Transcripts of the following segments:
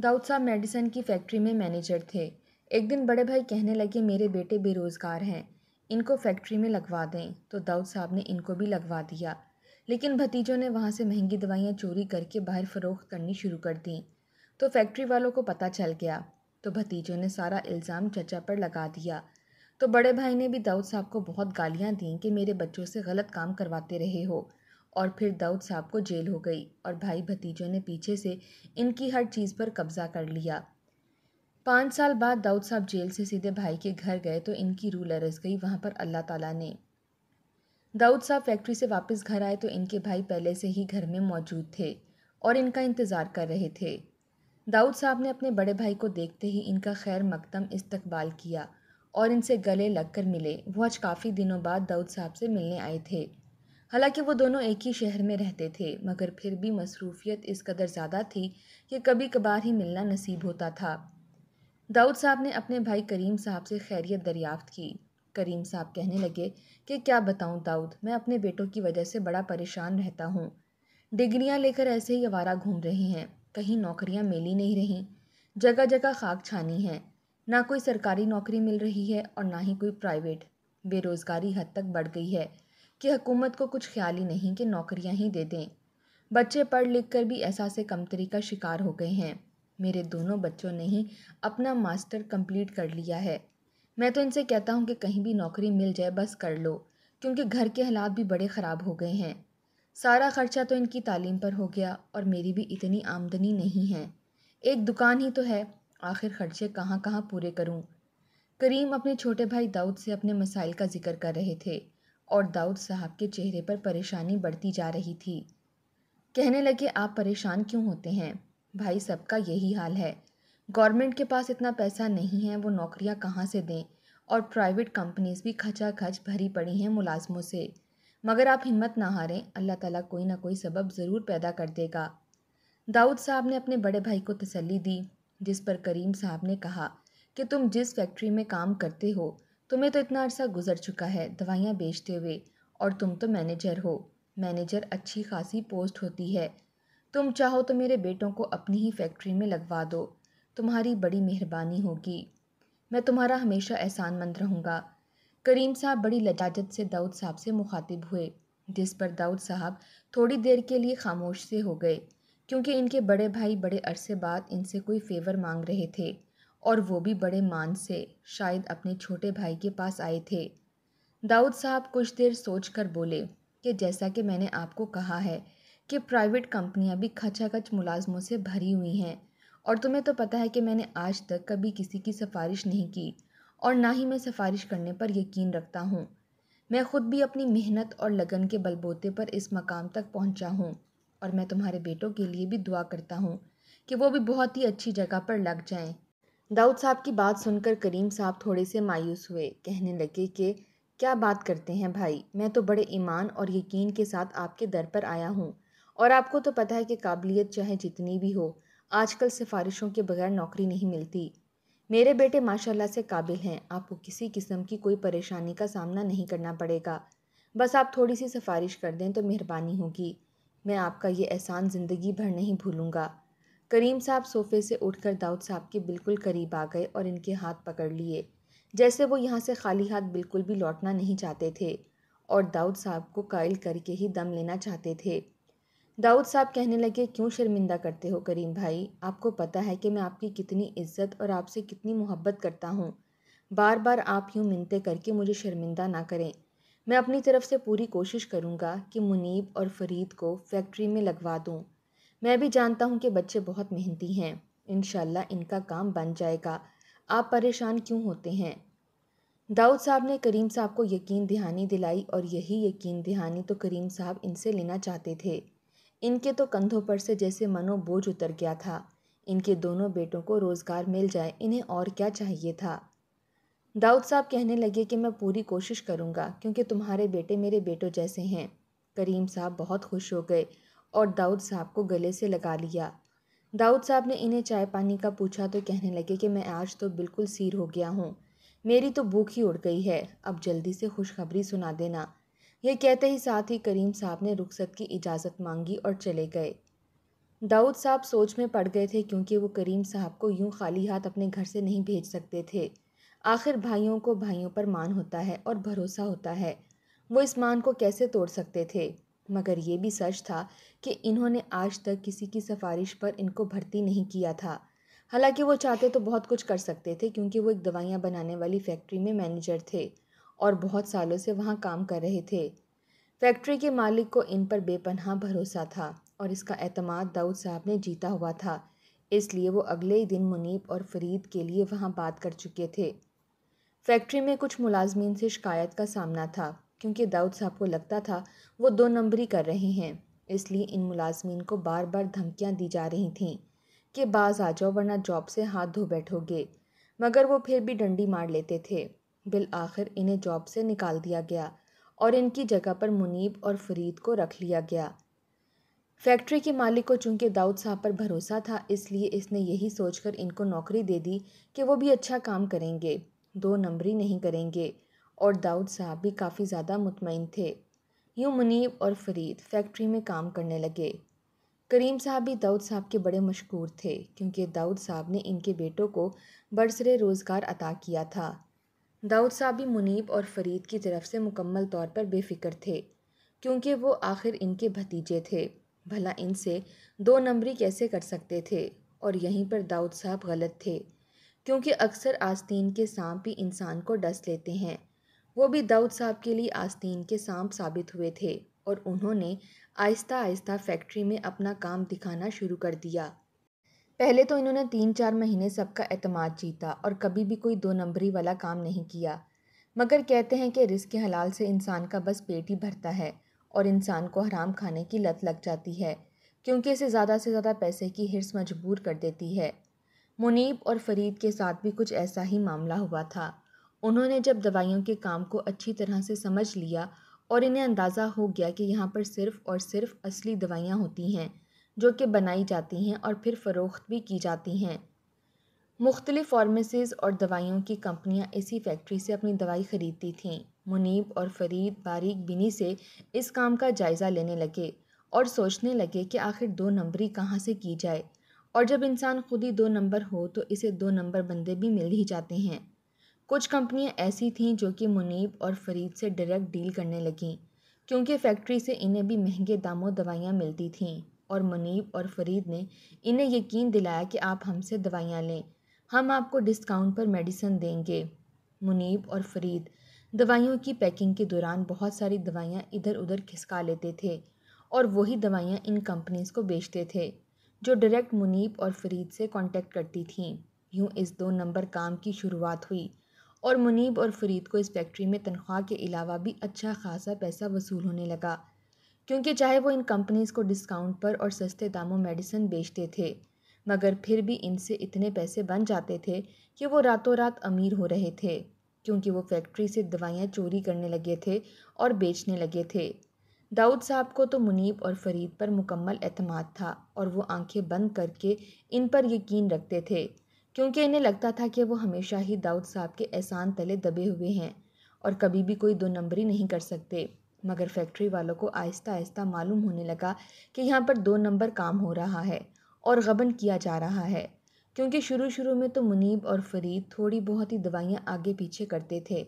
दाऊद साहब मेडिसन की फैक्ट्री में मैनेजर थे एक दिन बड़े भाई कहने लगे मेरे बेटे बेरोज़गार हैं इनको फैक्ट्री में लगवा दें तो दाऊद साहब ने इनको भी लगवा दिया लेकिन भतीजों ने वहाँ से महंगी दवाइयाँ चोरी करके बाहर फ़रोख्त करनी शुरू कर दी तो फैक्ट्री वालों को पता चल गया तो भतीजों ने सारा इल्ज़ाम चचा पर लगा दिया तो बड़े भाई ने भी दाऊद साहब को बहुत गालियाँ दी कि मेरे बच्चों से गलत काम करवाते रहे हो और फिर दाऊद साहब को जेल हो गई और भाई भतीजों ने पीछे से इनकी हर चीज़ पर कब्ज़ा कर लिया पाँच साल बाद दाऊद साहब जेल से सीधे भाई के घर गए तो इनकी रूह लरस गई वहाँ पर अल्लाह ताला ने दाऊद साहब फैक्ट्री से वापस घर आए तो इनके भाई पहले से ही घर में मौजूद थे और इनका इंतज़ार कर रहे थे दाऊद साहब ने अपने बड़े भाई को देखते ही इनका खैर मकदम इस्तकबाल किया और इनसे गले लगकर मिले वो आज काफ़ी दिनों बाद दाऊद साहब से मिलने आए थे हालांकि वो दोनों एक ही शहर में रहते थे मगर फिर भी मसरूफियत इस कदर ज़्यादा थी कि कभी कभार ही मिलना नसीब होता था दाऊद साहब ने अपने भाई करीम साहब से खैरियत दरियाफ्त की करीम साहब कहने लगे कि क्या बताऊं दाऊद मैं अपने बेटों की वजह से बड़ा परेशान रहता हूँ डिग्रियाँ लेकर ऐसे ही आवारा घूम रहे हैं कहीं नौकरियाँ मिली नहीं रहीं जगह जगह खाक छानी है ना कोई सरकारी नौकरी मिल रही है और ना ही कोई प्राइवेट बेरोज़गारी हद तक बढ़ गई है कि हुकूमत को कुछ ख्याल ही नहीं कि नौकरियां ही दे दें बच्चे पढ़ लिख कर भी ऐसा से कमतरी का शिकार हो गए हैं मेरे दोनों बच्चों ने ही अपना मास्टर कंप्लीट कर लिया है मैं तो इनसे कहता हूँ कि कहीं भी नौकरी मिल जाए बस कर लो क्योंकि घर के हालात भी बड़े ख़राब हो गए हैं सारा ख़र्चा तो इनकी तालीम पर हो गया और मेरी भी इतनी आमदनी नहीं है एक दुकान ही तो है आखिर खर्चे कहाँ कहाँ पूरे करूँ करीम अपने छोटे भाई दाऊद से अपने मसाइल का जिक्र कर रहे थे और दाऊद साहब के चेहरे पर परेशानी बढ़ती जा रही थी कहने लगे आप परेशान क्यों होते हैं भाई सबका यही हाल है गवर्नमेंट के पास इतना पैसा नहीं है वो नौकरियां कहाँ से दें और प्राइवेट कंपनीज भी खचा खच भरी पड़ी हैं मुलाजमों से मगर आप हिम्मत ना हारें अल्लाह ताला कोई ना कोई सबब ज़रूर पैदा कर देगा दाऊद साहब ने अपने बड़े भाई को तसल्ली दी जिस पर करीम साहब ने कहा कि तुम जिस फैक्ट्री में काम करते हो तुम्हें तो इतना अरसा गुजर चुका है दवाइयाँ बेचते हुए और तुम तो मैनेजर हो मैनेजर अच्छी खासी पोस्ट होती है तुम चाहो तो मेरे बेटों को अपनी ही फैक्ट्री में लगवा दो तुम्हारी बड़ी मेहरबानी होगी मैं तुम्हारा हमेशा एहसानमंद रहूँगा करीम साहब बड़ी लजाजत से दाऊद साहब से मुखातिब हुए जिस पर दाऊद साहब थोड़ी देर के लिए खामोश से हो गए क्योंकि इनके बड़े भाई बड़े अरसे बाद इनसे कोई फेवर मांग रहे थे और वो भी बड़े मान से शायद अपने छोटे भाई के पास आए थे दाऊद साहब कुछ देर सोच कर बोले कि जैसा कि मैंने आपको कहा है कि प्राइवेट कंपनियां भी खचाखच मुलाजमों से भरी हुई हैं और तुम्हें तो पता है कि मैंने आज तक कभी किसी की सिफारिश नहीं की और ना ही मैं सिफारिश करने पर यकीन रखता हूँ मैं ख़ुद भी अपनी मेहनत और लगन के बलबोते पर इस मकाम तक पहुँचा हूँ और मैं तुम्हारे बेटों के लिए भी दुआ करता हूँ कि वो भी बहुत ही अच्छी जगह पर लग जाएँ दाऊद साहब की बात सुनकर करीम साहब थोड़े से मायूस हुए कहने लगे कि क्या बात करते हैं भाई मैं तो बड़े ईमान और यकीन के साथ आपके दर पर आया हूँ और आपको तो पता है कि काबिलियत चाहे जितनी भी हो आजकल सिफारिशों के बगैर नौकरी नहीं मिलती मेरे बेटे माशाल्लाह से काबिल हैं आपको किसी किस्म की कोई परेशानी का सामना नहीं करना पड़ेगा बस आप थोड़ी सी सिफारिश कर दें तो मेहरबानी होगी मैं आपका ये एहसान ज़िंदगी भर नहीं भूलूँगा करीम साहब सोफ़े से उठकर दाऊद साहब के बिल्कुल करीब आ गए और इनके हाथ पकड़ लिए जैसे वो यहाँ से खाली हाथ बिल्कुल भी लौटना नहीं चाहते थे और दाऊद साहब को कायल करके ही दम लेना चाहते थे दाऊद साहब कहने लगे क्यों शर्मिंदा करते हो करीम भाई आपको पता है कि मैं आपकी कितनी इज्जत और आपसे कितनी मोहब्बत करता हूँ बार बार आप यूँ मिनते करके मुझे शर्मिंदा ना करें मैं अपनी तरफ से पूरी कोशिश करूँगा कि मुनीब और फरीद को फैक्ट्री में लगवा दूँ मैं भी जानता हूँ कि बच्चे बहुत मेहनती हैं इन इनका काम बन जाएगा आप परेशान क्यों होते हैं दाऊद साहब ने करीम साहब को यकीन दहानी दिलाई और यही यकीन दहानी तो करीम साहब इनसे लेना चाहते थे इनके तो कंधों पर से जैसे मनो बोझ उतर गया था इनके दोनों बेटों को रोज़गार मिल जाए इन्हें और क्या चाहिए था दाऊद साहब कहने लगे कि मैं पूरी कोशिश करूँगा क्योंकि तुम्हारे बेटे मेरे बेटों जैसे हैं करीम साहब बहुत खुश हो गए और दाऊद साहब को गले से लगा लिया दाऊद साहब ने इन्हें चाय पानी का पूछा तो कहने लगे कि मैं आज तो बिल्कुल सीर हो गया हूँ मेरी तो भूख ही उड़ गई है अब जल्दी से खुशखबरी सुना देना यह कहते ही साथ ही करीम साहब ने रुखसत की इजाज़त मांगी और चले गए दाऊद साहब सोच में पड़ गए थे क्योंकि वो करीम साहब को यूं खाली हाथ अपने घर से नहीं भेज सकते थे आखिर भाइयों को भाइयों पर मान होता है और भरोसा होता है वो इस मान को कैसे तोड़ सकते थे मगर ये भी सच था कि इन्होंने आज तक किसी की सिफारिश पर इनको भर्ती नहीं किया था हालांकि वो चाहते तो बहुत कुछ कर सकते थे क्योंकि वो एक दवाइयाँ बनाने वाली फैक्ट्री में मैनेजर थे और बहुत सालों से वहाँ काम कर रहे थे फैक्ट्री के मालिक को इन पर बेपनाह भरोसा था और इसका अतमाद दाऊद साहब ने जीता हुआ था इसलिए वो अगले ही दिन मुनीब और फरीद के लिए वहाँ बात कर चुके थे फैक्ट्री में कुछ मुलाजमीन से शिकायत का सामना था क्योंकि दाऊद साहब को लगता था वो दो नंबरी कर रहे हैं इसलिए इन मुलाजमीन को बार बार धमकियाँ दी जा रही थीं कि बाज आ जाओ वरना जॉब से हाथ धो बैठोगे मगर वो फिर भी डंडी मार लेते थे बिल आखिर इन्हें जॉब से निकाल दिया गया और इनकी जगह पर मुनीब और फरीद को रख लिया गया फैक्ट्री के मालिक को चूंकि दाऊद साहब पर भरोसा था इसलिए इसने यही सोचकर इनको नौकरी दे दी कि वो भी अच्छा काम करेंगे दो नंबरी नहीं करेंगे और दाऊद साहब भी काफ़ी ज़्यादा मुतमिन थे यूँ मुनीब और फरीद फैक्ट्री में काम करने लगे करीम साहब भी दाऊद साहब के बड़े मशहूर थे क्योंकि दाऊद साहब ने इनके बेटों को बरसरे रोज़गार अता किया था दाऊद साहब भी मुनीब और फरीद की तरफ से मुकम्मल तौर पर बेफिक्र थे क्योंकि वो आखिर इनके भतीजे थे भला इनसे दो नंबरी कैसे कर सकते थे और यहीं पर दाऊद साहब गलत थे क्योंकि अक्सर आस्तीन के सांप ही इंसान को डस लेते हैं वो भी दाऊद साहब के लिए आस्तीन के सांप साबित हुए थे और उन्होंने आहिस्ता आहिस्ता फैक्ट्री में अपना काम दिखाना शुरू कर दिया पहले तो इन्होंने तीन चार महीने सबका अतमाद जीता और कभी भी कोई दो नंबरी वाला काम नहीं किया मगर कहते हैं कि रिस्क हलाल से इंसान का बस पेट ही भरता है और इंसान को हराम खाने की लत लग जाती है क्योंकि इसे ज़्यादा से ज़्यादा पैसे की हिरस मजबूर कर देती है मुनीब और फरीद के साथ भी कुछ ऐसा ही मामला हुआ था उन्होंने जब दवाइयों के काम को अच्छी तरह से समझ लिया और इन्हें अंदाज़ा हो गया कि यहाँ पर सिर्फ़ और सिर्फ असली दवाइयाँ होती हैं जो कि बनाई जाती हैं और फिर फ़रोख्त भी की जाती हैं मुख्तलिफ़ फार्मेसीज़ और दवाइयों की कंपनियां इसी फैक्ट्री से अपनी दवाई ख़रीदती थीं मुनीब और फरीद बारीक बिनी से इस काम का जायज़ा लेने लगे और सोचने लगे कि आखिर दो नंबरी कहाँ से की जाए और जब इंसान खुद ही दो नंबर हो तो इसे दो नंबर बंदे भी मिल ही जाते हैं कुछ कंपनियां ऐसी थीं जो कि मुनीब और फरीद से डायरेक्ट डील करने लगीं क्योंकि फैक्ट्री से इन्हें भी महंगे दामों दवाइयाँ मिलती थीं और मुनीब और फरीद ने इन्हें यकीन दिलाया कि आप हमसे दवाइयाँ लें हम आपको डिस्काउंट पर मेडिसन देंगे मुनीब और फरीद दवाइयों की पैकिंग के दौरान बहुत सारी दवाइयाँ इधर उधर खिसका लेते थे और वही दवाइयाँ इन कंपनीज़ को बेचते थे जो डायरेक्ट मुनीब और फरीद से कांटेक्ट करती थीं यूँ इस दो नंबर काम की शुरुआत हुई और मुनीब और फरीद को इस फैक्ट्री में तनख्वाह के अलावा भी अच्छा खासा पैसा वसूल होने लगा क्योंकि चाहे वो इन कंपनीज़ को डिस्काउंट पर और सस्ते दामों मेडिसिन बेचते थे मगर फिर भी इनसे इतने पैसे बन जाते थे कि वो रातों रात अमीर हो रहे थे क्योंकि वो फैक्ट्री से दवाइयाँ चोरी करने लगे थे और बेचने लगे थे दाऊद साहब को तो मुनीब और फरीद पर मुकम्मल अतमाद था और वो आंखें बंद करके इन पर यकीन रखते थे क्योंकि इन्हें लगता था कि वो हमेशा ही दाऊद साहब के एहसान तले दबे हुए हैं और कभी भी कोई दो नंबरी नहीं कर सकते मगर फैक्ट्री वालों को आहिस्ता आहिस्ता मालूम होने लगा कि यहाँ पर दो नंबर काम हो रहा है और गबन किया जा रहा है क्योंकि शुरू शुरू में तो मुनीब और फरीद थोड़ी बहुत ही दवाइयाँ आगे पीछे करते थे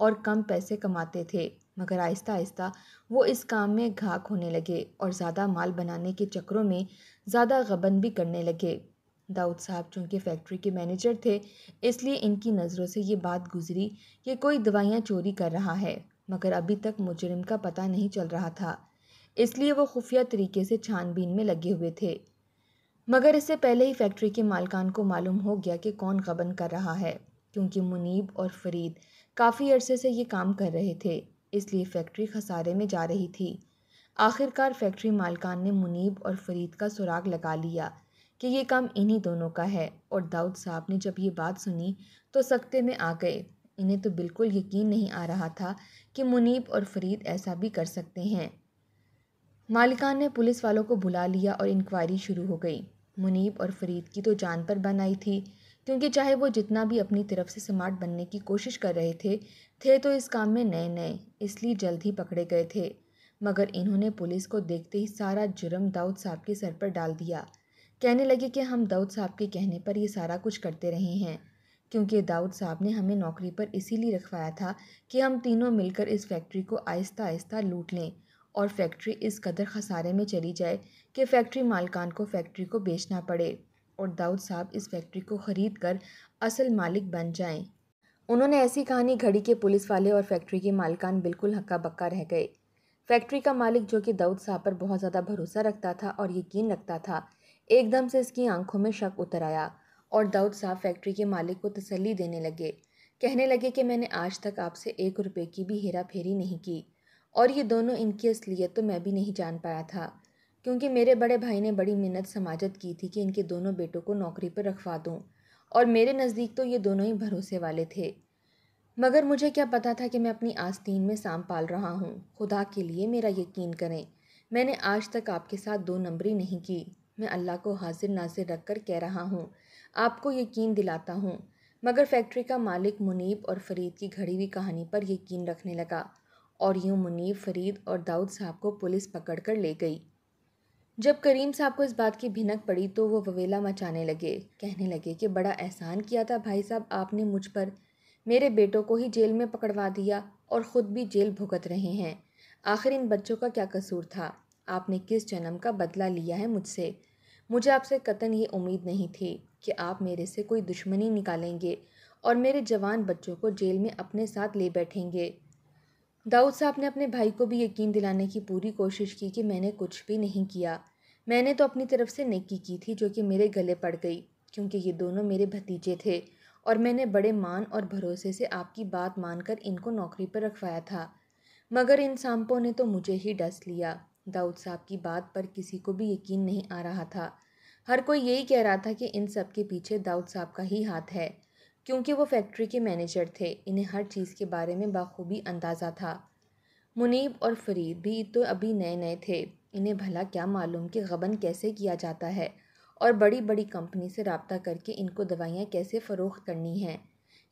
और कम पैसे कमाते थे मगर आहिस्ता आहिस्ता वो इस काम में घाक होने लगे और ज़्यादा माल बनाने के चक्रों में ज़्यादा गबन भी करने लगे दाऊद साहब चूँकि फैक्ट्री के मैनेजर थे इसलिए इनकी नज़रों से ये बात गुज़री कि कोई दवाइयाँ चोरी कर रहा है मगर अभी तक मुजरिम का पता नहीं चल रहा था इसलिए वो खुफिया तरीके से छानबीन में लगे हुए थे मगर इससे पहले ही फैक्ट्री के मालकान को मालूम हो गया कि कौन गबन कर रहा है क्योंकि मुनीब और फरीद काफ़ी अरसे से ये काम कर रहे थे इसलिए फैक्ट्री खसारे में जा रही थी आखिरकार फैक्ट्री मालकान ने मुनीब और फरीद का सुराग लगा लिया कि ये काम इन्हीं दोनों का है और दाऊद साहब ने जब ये बात सुनी तो सख्ते में आ गए इन्हें तो बिल्कुल यकीन नहीं आ रहा था कि मुनीब और फरीद ऐसा भी कर सकते हैं मालिकान ने पुलिस वालों को बुला लिया और इंक्वायरी शुरू हो गई मुनीब और फरीद की तो जान पर बनाई थी क्योंकि चाहे वो जितना भी अपनी तरफ से स्मार्ट बनने की कोशिश कर रहे थे थे तो इस काम में नए नए इसलिए जल्द ही पकड़े गए थे मगर इन्होंने पुलिस को देखते ही सारा जुर्म दाऊद साहब के सर पर डाल दिया कहने लगे कि हम दाऊद साहब के कहने पर ये सारा कुछ करते रहे हैं क्योंकि दाऊद साहब ने हमें नौकरी पर इसीलिए रखवाया था कि हम तीनों मिलकर इस फैक्ट्री को आहिस्ता आहिस्ता लूट लें और फैक्ट्री इस कदर खसारे में चली जाए कि फैक्ट्री मालकान को फैक्ट्री को बेचना पड़े और दाऊद साहब इस फैक्ट्री को ख़रीद कर असल मालिक बन जाएं। उन्होंने ऐसी कहानी घड़ी के पुलिस वाले और फैक्ट्री के मालकान बिल्कुल हक्का बक्का रह गए फैक्ट्री का मालिक जो कि दाऊद साहब पर बहुत ज़्यादा भरोसा रखता था और यकीन रखता था एकदम से इसकी आंखों में शक उतर आया और दाऊद साहब फैक्ट्री के मालिक को तसल्ली देने लगे कहने लगे कि मैंने आज तक आपसे एक रुपये की भी हेरा फेरी नहीं की और ये दोनों इनकी असलियत तो मैं भी नहीं जान पाया था क्योंकि मेरे बड़े भाई ने बड़ी मिन्नत समाजत की थी कि इनके दोनों बेटों को नौकरी पर रखवा दूँ और मेरे नज़दीक तो ये दोनों ही भरोसे वाले थे मगर मुझे क्या पता था कि मैं अपनी आस्तीन में सांप पाल रहा हूँ खुदा के लिए मेरा यकीन करें मैंने आज तक आपके साथ दो नंबरी नहीं की मैं अल्लाह को हाजिर नाजिर रख कर कह रहा हूँ आपको यकीन दिलाता हूँ मगर फैक्ट्री का मालिक मुनीब और फरीद की घड़ी हुई कहानी पर यकीन रखने लगा और यूँ मुनीब फरीद और दाऊद साहब को पुलिस पकड़ कर ले गई जब करीम साहब को इस बात की भिनक पड़ी तो वो ववेला मचाने लगे कहने लगे कि बड़ा एहसान किया था भाई साहब आपने मुझ पर मेरे बेटों को ही जेल में पकड़वा दिया और ख़ुद भी जेल भुगत रहे हैं आखिर इन बच्चों का क्या कसूर था आपने किस जन्म का बदला लिया है मुझसे मुझे आपसे कतन ये उम्मीद नहीं थी कि आप मेरे से कोई दुश्मनी निकालेंगे और मेरे जवान बच्चों को जेल में अपने साथ ले बैठेंगे दाऊद साहब ने अपने भाई को भी यकीन दिलाने की पूरी कोशिश की कि मैंने कुछ भी नहीं किया मैंने तो अपनी तरफ से नेकी की थी जो कि मेरे गले पड़ गई क्योंकि ये दोनों मेरे भतीजे थे और मैंने बड़े मान और भरोसे से आपकी बात मानकर इनको नौकरी पर रखवाया था मगर इन सांपों ने तो मुझे ही डस लिया दाऊद साहब की बात पर किसी को भी यकीन नहीं आ रहा था हर कोई यही कह रहा था कि इन सब के पीछे दाऊद साहब का ही हाथ है क्योंकि वो फैक्ट्री के मैनेजर थे इन्हें हर चीज़ के बारे में बाखूबी अंदाज़ा था मुनीब और फरीद भी तो अभी नए नए थे इन्हें भला क्या मालूम कि गबन कैसे किया जाता है और बड़ी बड़ी कंपनी से रबता करके इनको दवाइयाँ कैसे फ़रोख करनी हैं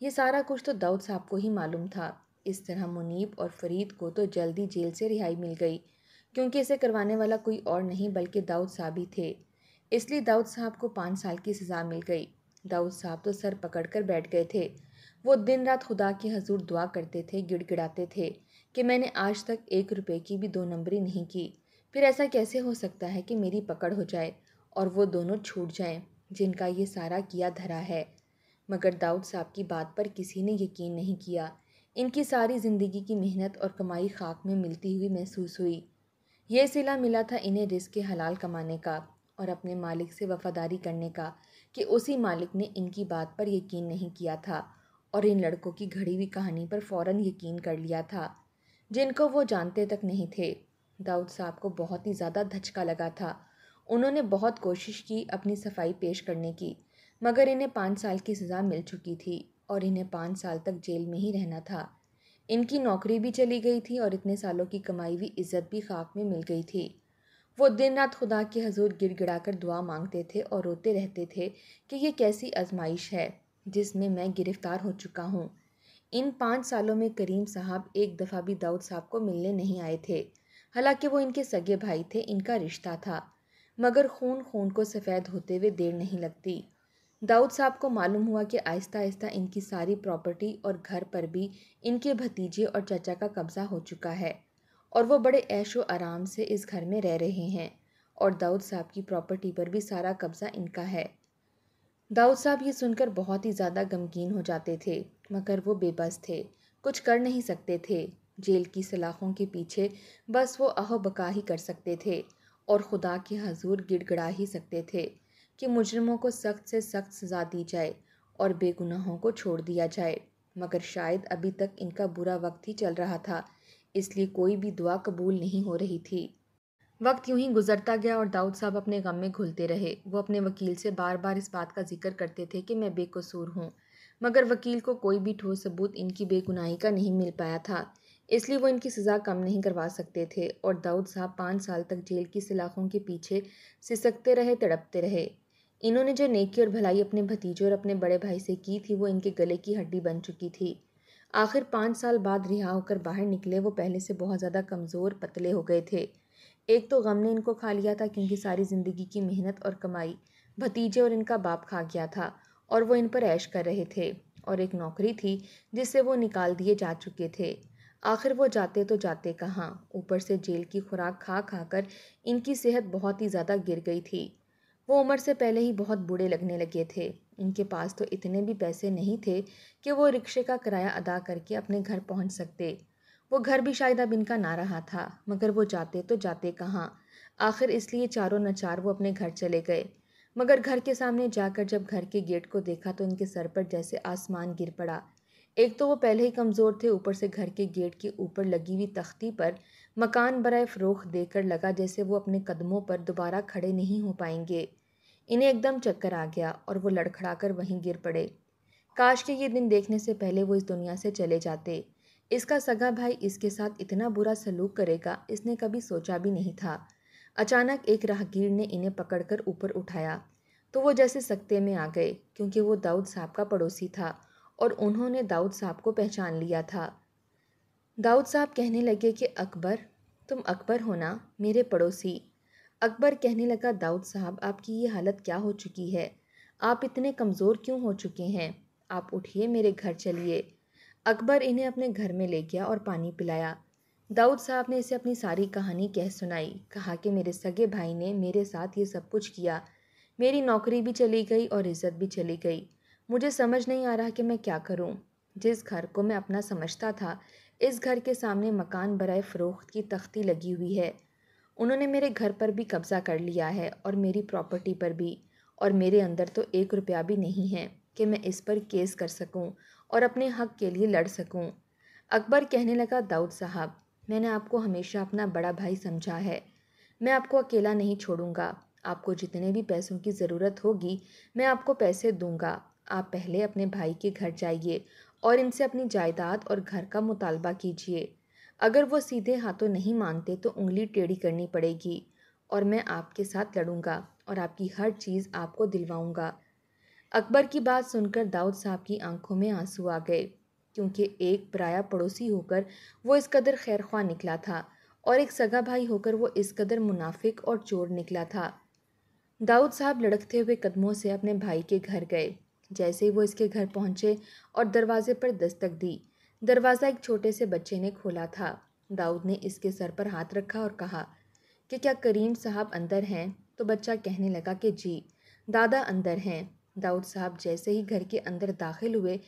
ये सारा कुछ तो दाऊद साहब को ही मालूम था इस तरह मुनीब और फरीद को तो जल्दी जेल से रिहाई मिल गई क्योंकि इसे करवाने वाला कोई और नहीं बल्कि दाऊद साहब ही थे इसलिए दाऊद साहब को पाँच साल की सज़ा मिल गई दाऊद साहब तो सर पकड़ कर बैठ गए थे वो दिन रात खुदा के हजूर दुआ करते थे गिड़गिड़ाते थे कि मैंने आज तक एक रुपए की भी दो नंबरी नहीं की फिर ऐसा कैसे हो सकता है कि मेरी पकड़ हो जाए और वो दोनों छूट जाएं जिनका ये सारा किया धरा है मगर दाऊद साहब की बात पर किसी ने यकीन नहीं किया इनकी सारी ज़िंदगी की मेहनत और कमाई खाक में मिलती हुई महसूस हुई यह सिला मिला था इन्हें रिस्क हलाल कमाने का और अपने मालिक से वफ़ादारी करने का कि उसी मालिक ने इनकी बात पर यकीन नहीं किया था और इन लड़कों की घड़ी हुई कहानी पर फ़ौर यकीन कर लिया था जिनको वो जानते तक नहीं थे दाऊद साहब को बहुत ही ज़्यादा धचका लगा था उन्होंने बहुत कोशिश की अपनी सफाई पेश करने की मगर इन्हें पाँच साल की सज़ा मिल चुकी थी और इन्हें पाँच साल तक जेल में ही रहना था इनकी नौकरी भी चली गई थी और इतने सालों की कमाई हुई इज़्ज़त भी खाक में मिल गई थी वो दिन रात खुदा के हजूर गिड़ा कर दुआ मांगते थे और रोते रहते थे कि ये कैसी आजमाइश है जिसमें मैं गिरफ़्तार हो चुका हूँ इन पाँच सालों में करीम साहब एक दफ़ा भी दाऊद साहब को मिलने नहीं आए थे हालांकि वो इनके सगे भाई थे इनका रिश्ता था मगर खून खून को सफ़ेद होते हुए देर नहीं लगती दाऊद साहब को मालूम हुआ कि आहिस्ता आहिस्ता इनकी सारी प्रॉपर्टी और घर पर भी इनके भतीजे और चचा का कब्ज़ा हो चुका है और वो बड़े ऐशो आराम से इस घर में रह रहे हैं और दाऊद साहब की प्रॉपर्टी पर भी सारा कब्ज़ा इनका है दाऊद साहब ये सुनकर बहुत ही ज़्यादा गमगीन हो जाते थे मगर वो बेबस थे कुछ कर नहीं सकते थे जेल की सलाखों के पीछे बस वो अहोबका ही कर सकते थे और ख़ुदा के हजूर गिड़गड़ा ही सकते थे कि मुजरमों को सख्त से सख्त सज़ा दी जाए और बेगुनाहों को छोड़ दिया जाए मगर शायद अभी तक इनका बुरा वक्त ही चल रहा था इसलिए कोई भी दुआ कबूल नहीं हो रही थी वक्त यूं ही गुजरता गया और दाऊद साहब अपने गम में घुलते रहे वो अपने वकील से बार बार इस बात का जिक्र करते थे कि मैं बेकसूर हूँ मगर वकील को कोई भी ठोस सबूत इनकी बेगुनाही का नहीं मिल पाया था इसलिए वो इनकी सज़ा कम नहीं करवा सकते थे और दाऊद साहब पाँच साल तक जेल की सलाखों के पीछे सिसकते रहे तड़पते रहे इन्होंने जो नेकी और भलाई अपने भतीजे और अपने बड़े भाई से की थी वो इनके गले की हड्डी बन चुकी थी आखिर पाँच साल बाद रिहा होकर बाहर निकले वो पहले से बहुत ज़्यादा कमज़ोर पतले हो गए थे एक तो गम ने इनको खा लिया था क्योंकि सारी ज़िंदगी की मेहनत और कमाई भतीजे और इनका बाप खा गया था और वो इन पर ऐश कर रहे थे और एक नौकरी थी जिससे वो निकाल दिए जा चुके थे आखिर वो जाते तो जाते कहाँ ऊपर से जेल की खुराक खा खा कर इनकी सेहत बहुत ही ज़्यादा गिर गई थी वो उम्र से पहले ही बहुत बूढ़े लगने लगे थे उनके पास तो इतने भी पैसे नहीं थे कि वो रिक्शे का किराया अदा करके अपने घर पहुंच सकते वो घर भी शायद अब इनका ना रहा था मगर वो जाते तो जाते कहाँ आखिर इसलिए चारों नचार वो अपने घर चले गए मगर घर के सामने जाकर जब घर के गेट को देखा तो इनके सर पर जैसे आसमान गिर पड़ा एक तो वो पहले ही कमज़ोर थे ऊपर से घर के गेट के ऊपर लगी हुई तख्ती पर मकान बरए फ़रोख देकर लगा जैसे वो अपने कदमों पर दोबारा खड़े नहीं हो पाएंगे इन्हें एकदम चक्कर आ गया और वो लड़खड़ाकर वहीं गिर पड़े काश के ये दिन देखने से पहले वो इस दुनिया से चले जाते इसका सगा भाई इसके साथ इतना बुरा सलूक करेगा इसने कभी सोचा भी नहीं था अचानक एक राहगीर ने इन्हें पकड़कर ऊपर उठाया तो वो जैसे सकते में आ गए क्योंकि वो दाऊद साहब का पड़ोसी था और उन्होंने दाऊद साहब को पहचान लिया था दाऊद साहब कहने लगे कि अकबर तुम अकबर हो ना मेरे पड़ोसी अकबर कहने लगा दाऊद साहब आपकी ये हालत क्या हो चुकी है आप इतने कमज़ोर क्यों हो चुके हैं आप उठिए मेरे घर चलिए अकबर इन्हें अपने घर में ले गया और पानी पिलाया दाऊद साहब ने इसे अपनी सारी कहानी कह सुनाई कहा कि मेरे सगे भाई ने मेरे साथ ये सब कुछ किया मेरी नौकरी भी चली गई और इज़्ज़त भी चली गई मुझे समझ नहीं आ रहा कि मैं क्या करूं। जिस घर को मैं अपना समझता था इस घर के सामने मकान बरए फ़रोख्त की तख्ती लगी हुई है उन्होंने मेरे घर पर भी कब्ज़ा कर लिया है और मेरी प्रॉपर्टी पर भी और मेरे अंदर तो एक रुपया भी नहीं है कि मैं इस पर केस कर सकूं और अपने हक के लिए लड़ सकूं। अकबर कहने लगा दाऊद साहब मैंने आपको हमेशा अपना बड़ा भाई समझा है मैं आपको अकेला नहीं छोड़ूंगा आपको जितने भी पैसों की ज़रूरत होगी मैं आपको पैसे दूंगा आप पहले अपने भाई के घर जाइए और इनसे अपनी जायदाद और घर का मुतालबा कीजिए अगर वो सीधे हाथों नहीं मानते तो उंगली टेढ़ी करनी पड़ेगी और मैं आपके साथ लड़ूंगा और आपकी हर चीज़ आपको दिलवाऊंगा अकबर की बात सुनकर दाऊद साहब की आंखों में आंसू आ गए क्योंकि एक पराया पड़ोसी होकर वो इस कदर खैर ख्वा निकला था और एक सगा भाई होकर वो इस कदर मुनाफिक और चोर निकला था दाऊद साहब लड़कते हुए कदमों से अपने भाई के घर गए जैसे ही वो इसके घर पहुंचे और दरवाजे पर दस्तक दी दरवाज़ा एक छोटे से बच्चे ने खोला था दाऊद ने इसके सर पर हाथ रखा और कहा कि क्या करीम साहब अंदर हैं तो बच्चा कहने लगा कि जी दादा अंदर हैं दाऊद साहब जैसे ही घर के अंदर दाखिल हुए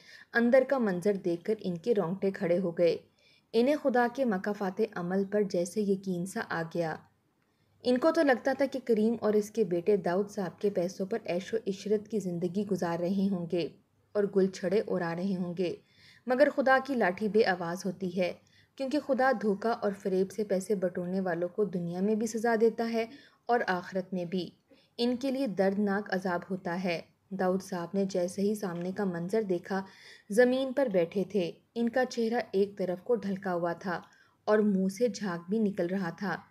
अंदर का मंजर देखकर इनके रोंगटे खड़े हो गए इन्हें खुदा के मकाफात अमल पर जैसे यकीन सा आ गया इनको तो लगता था कि करीम और इसके बेटे दाऊद साहब के पैसों पर ऐशो इशरत की ज़िंदगी गुजार रहे होंगे और गुल छड़े उड़ा रहे होंगे मगर खुदा की लाठी बे आवाज़ होती है क्योंकि खुदा धोखा और फरेब से पैसे बटोरने वालों को दुनिया में भी सज़ा देता है और आखरत में भी इनके लिए दर्दनाक अजाब होता है दाऊद साहब ने जैसे ही सामने का मंजर देखा ज़मीन पर बैठे थे इनका चेहरा एक तरफ को ढलका हुआ था और मुंह से झाग भी निकल रहा था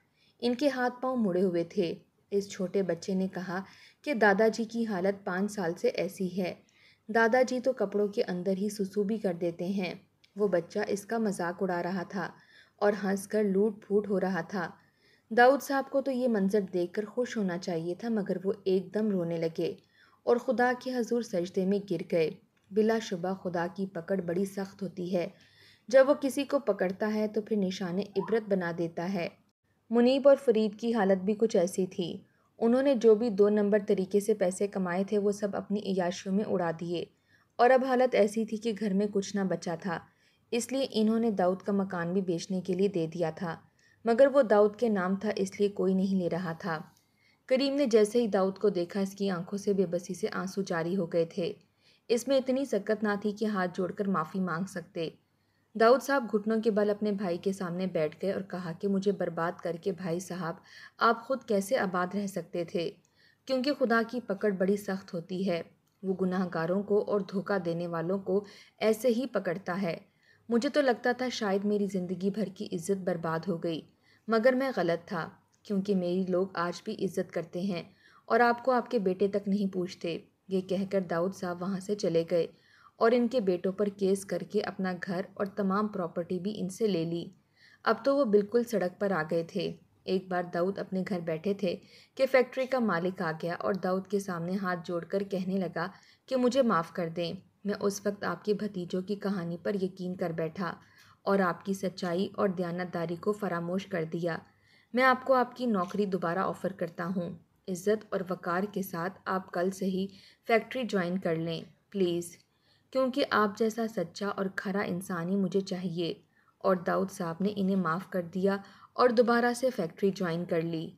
इनके हाथ पांव मुड़े हुए थे इस छोटे बच्चे ने कहा कि दादाजी की हालत पाँच साल से ऐसी है दादाजी तो कपड़ों के अंदर ही सुसुबी कर देते हैं वो बच्चा इसका मजाक उड़ा रहा था और हंसकर लूट फूट हो रहा था दाऊद साहब को तो ये मंज़र देखकर खुश होना चाहिए था मगर वो एकदम रोने लगे और खुदा के हजूर सजदे में गिर गए बिलाशुबा खुदा की पकड़ बड़ी सख्त होती है जब वो किसी को पकड़ता है तो फिर निशान इबरत बना देता है मुनीब और फरीद की हालत भी कुछ ऐसी थी उन्होंने जो भी दो नंबर तरीके से पैसे कमाए थे वो सब अपनी अयाशियों में उड़ा दिए और अब हालत ऐसी थी कि घर में कुछ ना बचा था इसलिए इन्होंने दाऊद का मकान भी बेचने के लिए दे दिया था मगर वो दाऊद के नाम था इसलिए कोई नहीं ले रहा था करीम ने जैसे ही दाऊद को देखा इसकी आंखों से बेबसी से आंसू जारी हो गए थे इसमें इतनी सक्क़त ना थी कि हाथ जोड़कर माफ़ी मांग सकते दाऊद साहब घुटनों के बल अपने भाई के सामने बैठ गए और कहा कि मुझे बर्बाद करके भाई साहब आप खुद कैसे आबाद रह सकते थे क्योंकि खुदा की पकड़ बड़ी सख्त होती है वो गुनाहगारों को और धोखा देने वालों को ऐसे ही पकड़ता है मुझे तो लगता था शायद मेरी ज़िंदगी भर की इज्जत बर्बाद हो गई मगर मैं गलत था क्योंकि मेरी लोग आज भी इज्जत करते हैं और आपको आपके बेटे तक नहीं पूछते ये कहकर दाऊद साहब वहाँ से चले गए और इनके बेटों पर केस करके अपना घर और तमाम प्रॉपर्टी भी इनसे ले ली अब तो वो बिल्कुल सड़क पर आ गए थे एक बार दाऊद अपने घर बैठे थे कि फैक्ट्री का मालिक आ गया और दाऊद के सामने हाथ जोड़कर कहने लगा कि मुझे माफ़ कर दें मैं उस वक्त आपके भतीजों की कहानी पर यकीन कर बैठा और आपकी सच्चाई और दयानतदारी को फरामोश कर दिया मैं आपको आपकी नौकरी दोबारा ऑफ़र करता हूँ इज़्ज़त और वक़ार के साथ आप कल से ही फैक्ट्री ज्वाइन कर लें प्लीज़ क्योंकि आप जैसा सच्चा और खरा इंसान ही मुझे चाहिए और दाऊद साहब ने इन्हें माफ़ कर दिया और दोबारा से फैक्ट्री ज्वाइन कर ली